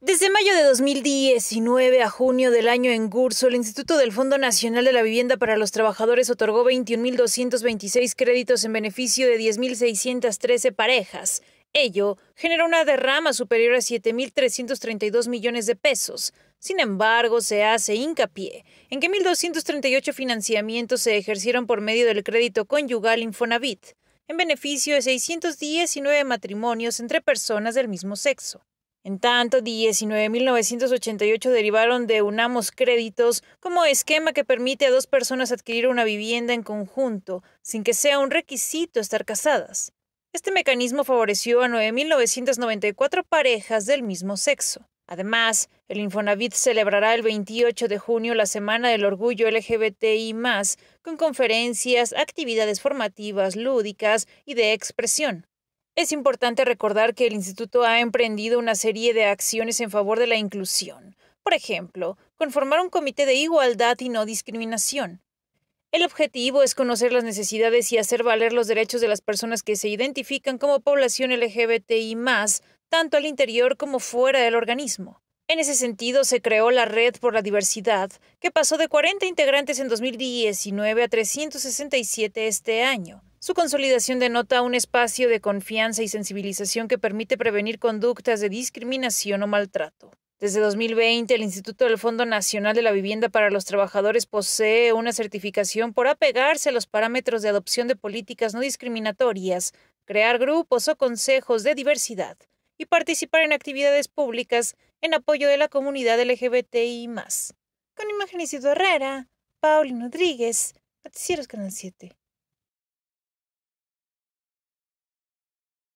Desde mayo de 2019 a junio del año en curso, el Instituto del Fondo Nacional de la Vivienda para los Trabajadores otorgó 21.226 créditos en beneficio de 10.613 parejas. Ello generó una derrama superior a 7.332 millones de pesos. Sin embargo, se hace hincapié en que 1.238 financiamientos se ejercieron por medio del crédito conyugal Infonavit, en beneficio de 619 matrimonios entre personas del mismo sexo. En tanto, 19.988 derivaron de Unamos Créditos como esquema que permite a dos personas adquirir una vivienda en conjunto, sin que sea un requisito estar casadas. Este mecanismo favoreció a 9.994 parejas del mismo sexo. Además, el Infonavit celebrará el 28 de junio la Semana del Orgullo LGBTI, con conferencias, actividades formativas, lúdicas y de expresión. Es importante recordar que el Instituto ha emprendido una serie de acciones en favor de la inclusión. Por ejemplo, conformar un comité de igualdad y no discriminación. El objetivo es conocer las necesidades y hacer valer los derechos de las personas que se identifican como población LGBTI, tanto al interior como fuera del organismo. En ese sentido, se creó la Red por la Diversidad, que pasó de 40 integrantes en 2019 a 367 este año, su consolidación denota un espacio de confianza y sensibilización que permite prevenir conductas de discriminación o maltrato. Desde 2020, el Instituto del Fondo Nacional de la Vivienda para los Trabajadores posee una certificación por apegarse a los parámetros de adopción de políticas no discriminatorias, crear grupos o consejos de diversidad y participar en actividades públicas en apoyo de la comunidad LGBTI. Con imágenes Herrera, Paulino Rodríguez, Noticieros Canal 7.